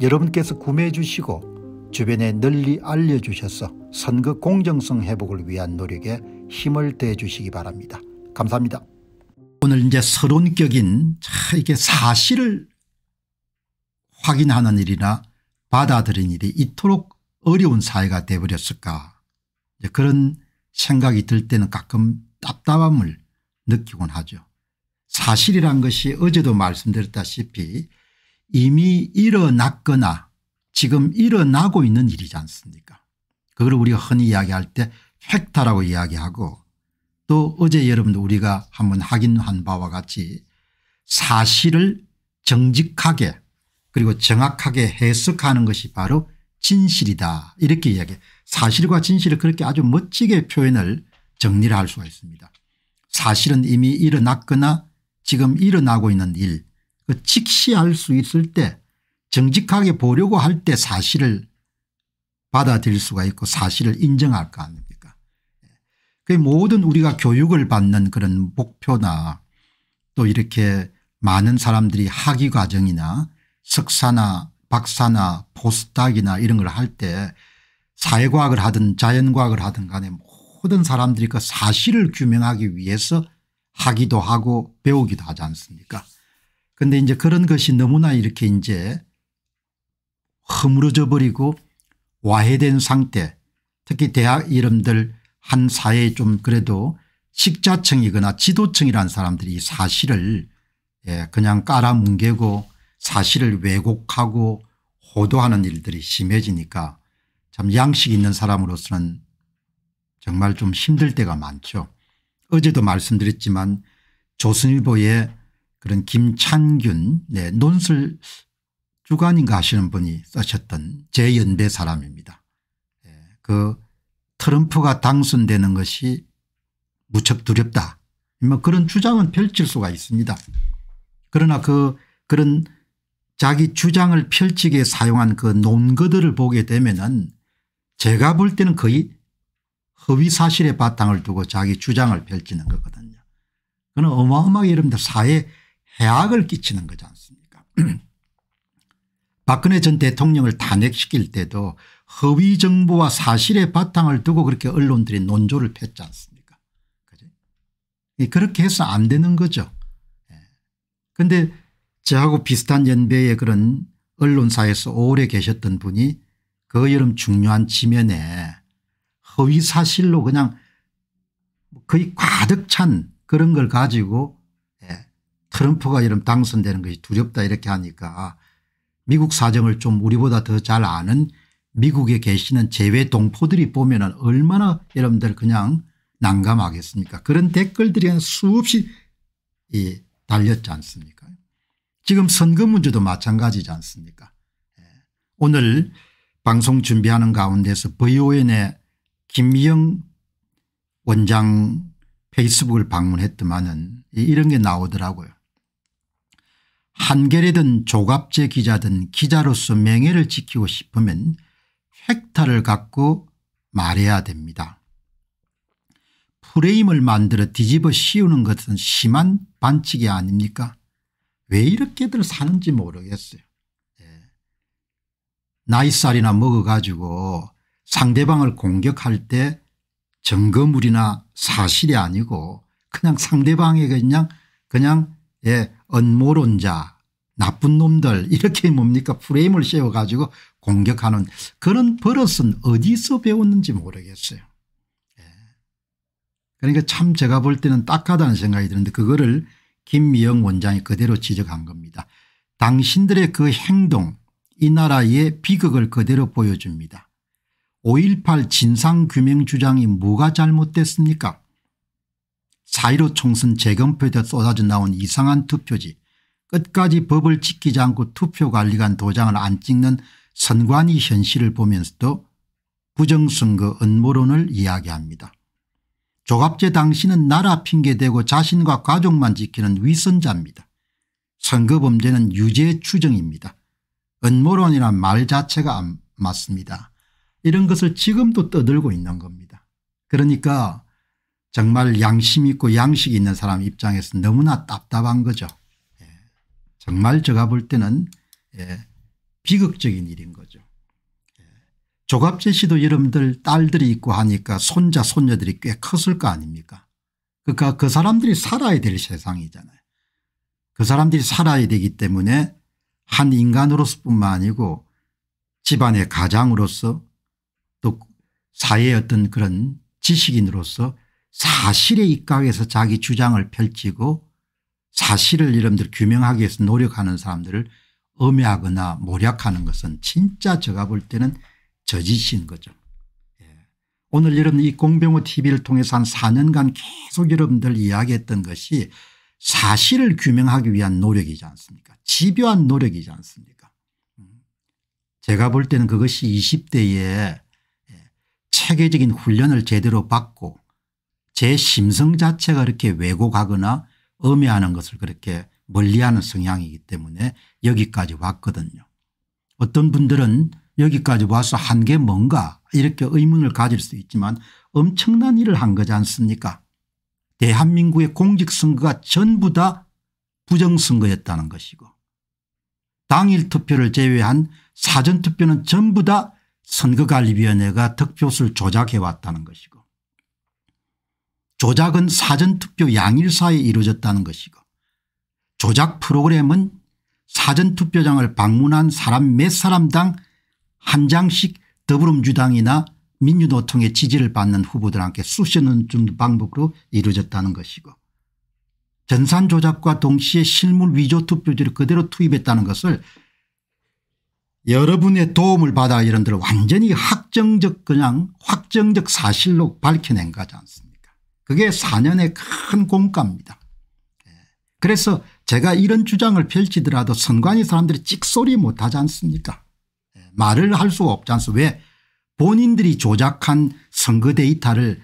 여러분께서 구매해 주시고 주변에 널리 알려주셔서 선거 공정성 회복을 위한 노력에 힘을 대 주시기 바랍니다. 감사합니다. 오늘 이제 서론격인 이게 사실을 확인하는 일이나 받아들인 일이 이토록 어려운 사회가 되어버렸을까 그런 생각이 들 때는 가끔 답답함을 느끼곤 하죠. 사실이란 것이 어제도 말씀드렸다시피 이미 일어났거나 지금 일어나고 있는 일이지 않습니까 그걸 우리가 흔히 이야기할 때 팩타라고 이야기하고 또 어제 여러분도 우리가 한번 확인한 바와 같이 사실을 정직하게 그리고 정확하게 해석하는 것이 바로 진실이다 이렇게 이야기 사실과 진실을 그렇게 아주 멋지게 표현을 정리를 할 수가 있습니다. 사실은 이미 일어났거나 지금 일어나고 있는 일그 직시할 수 있을 때 정직하게 보려고 할 때 사실을 받아들일 수가 있고 사실을 인정할 거 아닙니까 그 모든 우리가 교육을 받는 그런 목표나 또 이렇게 많은 사람들이 학위 과정이나 석사나 박사나 포스닥이나 이런 걸 할 때 사회과학을 하든 자연과학을 하든 간에 모든 사람들이 그 사실을 규명하기 위해서 하기도 하고 배우기도 하지 않습니까 그런데 이제 그런 것이 너무나 이렇게 이제 허물어져 버리고 와해된 상태 특히 대학 이름들 한 사회에 좀 그래도 식자층이거나 지도층이라는 사람들이 사실을 예, 그냥 깔아뭉개고 사실을 왜곡하고 호도하는 일들이 심해지니까 참 양식 있는 사람으로서는 정말 좀 힘들 때가 많죠. 어제도 말씀드렸지만 조선일보의 그런 김찬균 네, 논술 주간인가 하시는 분이 쓰셨던 제 연배 사람입니다. 네, 그 트럼프가 당선되는 것이 무척 두렵다. 뭐 그런 주장은 펼칠 수가 있습니다. 그러나 그 그런 자기 주장을 펼치게 사용한 그 논거들을 보게 되면은 제가 볼 때는 거의 허위 사실의 바탕을 두고 자기 주장을 펼치는 거거든요. 그는 어마어마하게 여러분들 사회 해악을 끼치는 거지 않습니까 박근혜 전 대통령을 탄핵시킬 때도 허위 정보와 사실의 바탕을 두고 그렇게 언론들이 논조를 폈지 않습니까 그렇게 해서 안 되는 거죠. 그런데 예. 저하고 비슷한 연배의 그런 언론사에서 오래 계셨던 분이 그 여름 중요한 지면에 허위 사실로 그냥 거의 가득 찬 그런 걸 가지고 트럼프가 이런 당선되는 것이 두렵다 이렇게 하니까 미국 사정을 좀 우리보다 더 잘 아는 미국에 계시는 재외 동포들이 보면 은 얼마나 여러분들 그냥 난감하겠습니까 그런 댓글들이 수없이 예, 달렸지 않습니까 지금 선거 문제도 마찬가지지 않습니까 예. 오늘 방송 준비하는 가운데서 VON의 김영 미 원장 페이스북을 방문했더만은 이런 게 나오더라고요. 한겨레든 조갑제 기자든 기자로서 명예를 지키고 싶으면 획타를 갖고 말해야 됩니다. 프레임을 만들어 뒤집어 씌우는 것은 심한 반칙이 아닙니까 왜 이렇게들 사는지 모르겠어요. 예. 나이살이나 먹어가지고 상대방을 공격할 때 증거물이나 사실이 아니고 그냥 상대방에게 그냥 그냥 예, 언모론자 나쁜 놈들 이렇게 뭡니까 프레임을 씌워 가지고 공격하는 그런 버릇은 어디서 배웠는지 모르겠어요. 예. 그러니까 참 제가 볼 때는 딱하다는 생각이 드는데 그거를 김미영 원장이 그대로 지적한 겁니다. 당신들의 그 행동 이 나라의 비극을 그대로 보여줍니다. 5.18 진상규명 주장이 뭐가 잘못됐습니까 4.15 총선 재검표에 쏟아져 나온 이상한 투표지 끝까지 법을 지키지 않고 투표관리관 도장을 안 찍는 선관위 현실을 보면서도 부정선거 음모론을 이야기합니다. 조갑제 당신은 나라 핑계대고 자신과 가족만 지키는 위선자입니다. 선거 범죄는 유죄 추정입니다. 음모론이란 말 자체가 안 맞습니다. 이런 것을 지금도 떠들고 있는 겁니다. 그러니까 정말 양심 있고 양식이 있는 사람 입장에서 너무나 답답한 거죠. 예. 정말 제가 볼 때는 예. 비극적인 일인 거죠. 예. 조갑재 씨도 여러분들 딸들이 있고 하니까 손자 손녀들이 꽤 컸을 거 아닙니까 그러니까 그 사람들이 살아야 될 세상이잖아요. 그 사람들이 살아야 되기 때문에 한 인간으로서 뿐만 아니고 집안의 가장으로서 또 사회의 어떤 그런 지식인으로서 사실의 입각에서 자기 주장을 펼치고 사실을 여러분들 규명하기 위해서 노력하는 사람들을 음해하거나 모략하는 것은 진짜 제가 볼 때는 저지신 거죠. 예. 오늘 여러분 이 공병호 tv를 통해서 한 4년간 계속 여러분들 이야기했던 것이 사실을 규명하기 위한 노력이지 않습니까 집요한 노력이지 않습니까 음. 제가 볼 때는 그것이 20대에 예, 체계적인 훈련을 제대로 받고 제 심성 자체가 이렇게 왜곡하거나 음해하는 것을 그렇게 멀리하는 성향이기 때문에 여기까지 왔거든요. 어떤 분들은 여기까지 와서 한 게 뭔가 이렇게 의문을 가질 수 있지만 엄청난 일을 한 거지 않습니까 대한민국의 공직선거가 전부 다 부정선거였다는 것이고 당일 투표를 제외한 사전투표는 전부 다 선거관리위원회가 득표수를 조작해왔다는 것이고 조작은 사전투표 양일사에 이루어졌다는 것이고 조작 프로그램은 사전투표장을 방문한 사람 몇 사람당 한 장씩 더불어민주당이나 민주노총의 지지를 받는 후보들한테 쑤시는 방법으로 이루어졌다는 것이고 전산 조작과 동시에 실물 위조 투표지를 그대로 투입했다는 것을 여러분의 도움을 받아 이런들 완전히 확정적 그냥 확정적 사실로 밝혀낸 거지 않습니까 그게 4년의 큰 공과입니다. 예. 그래서 제가 이런 주장을 펼치더라도 선관위 사람들이 찍소리 못하지 않습니까 예. 말을 할 수가 없지 않습니까 왜 본인들이 조작한 선거 데이터를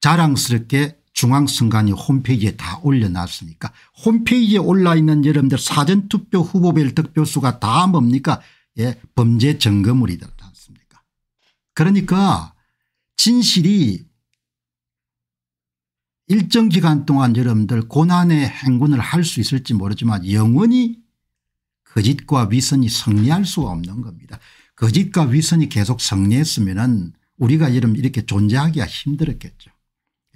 자랑스럽게 중앙선관위 홈페이지에 다 올려놨으니까 홈페이지에 올라있는 여러분들 사전투표 후보별 득표수가 다 뭡니까 예, 범죄 증거물이지 않습니까 그러니까 진실이 일정 기간 동안 여러분들 고난의 행군을 할 수 있을지 모르지만 영원히 거짓과 그 위선이 승리할 수 없는 겁니다. 거짓과 그 위선이 계속 승리했으면 우리가 여러분 이렇게 존재하기가 힘들었겠죠.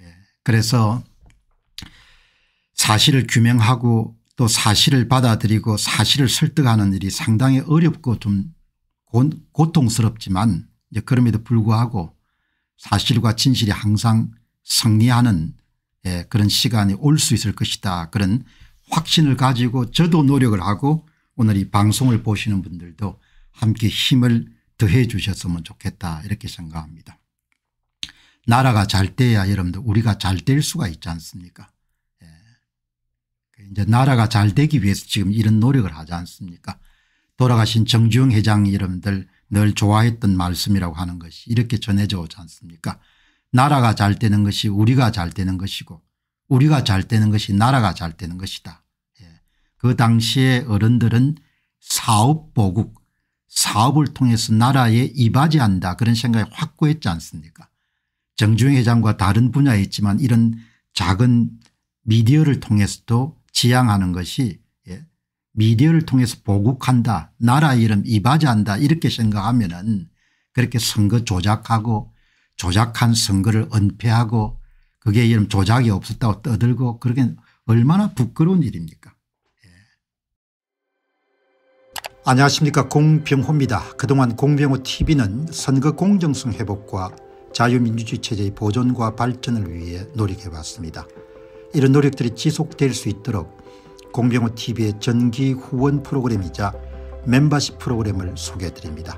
예. 그래서 사실을 규명하고 또 사실을 받아들이고 사실을 설득하는 일이 상당히 어렵고 좀 고, 통스럽지만 그럼에도 불구하고 사실과 진실이 항상 승리하는 예, 그런 시간이 올 수 있을 것이다 그런 확신을 가지고 저도 노력을 하고 오늘 이 방송을 보시는 분들도 함께 힘을 더해 주셨으면 좋겠다 이렇게 생각합니다. 나라가 잘 돼야 여러분들 우리가 잘 될 수가 있지 않습니까 예. 그 이제 나라가 잘 되기 위해서 지금 이런 노력을 하지 않습니까 돌아가신 정주영 회장 여러분들 늘 좋아했던 말씀이라고 하는 것이 이렇게 전해져 오지 않습니까 나라가 잘 되는 것이 우리가 잘 되는 것이고 우리가 잘 되는 것이 나라가 잘 되는 것이다. 예. 그 당시에 어른들은 사업보국 사업을 통해서 나라에 이바지한다 그런 생각이 확고했지 않습니까 정주영 회장과 다른 분야에 있지만 이런 작은 미디어를 통해서도 지향하는 것이 예. 미디어를 통해서 보국한다 나라 이름 이바지한다 이렇게 생각하면 은 그렇게 선거 조작하고 조작한 선거를 은폐하고 그게 이런 조작이 없었다고 떠들고 그렇게 얼마나 부끄러운 일입니까 예. 안녕하십니까 공병호입니다. 그동안 공병호 tv는 선거 공정성 회복과 자유민주주의 체제의 보존과 발전을 위해 노력해왔습니다. 이런 노력들이 지속될 수 있도록 공병호 tv의 전기 후원 프로그램이자 멤버십 프로그램을 소개해드립니다.